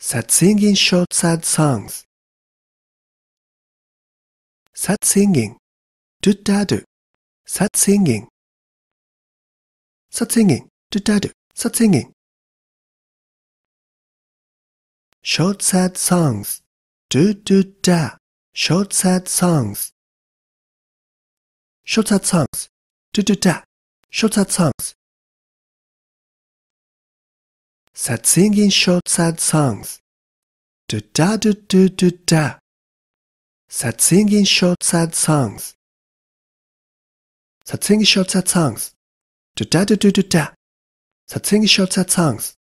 Sad singing short sad songs. Sad singing. Do da do. Sad singing. Sad singing. Do da do. Sad singing. Short sad songs. Do do da. Short sad songs. Short sad songs. Do do da. Short sad songs. Start singing short sad songs. do da do do do da. Start singing short sad songs. Start singing short sad songs. do da do do do da. Start singing short sad songs.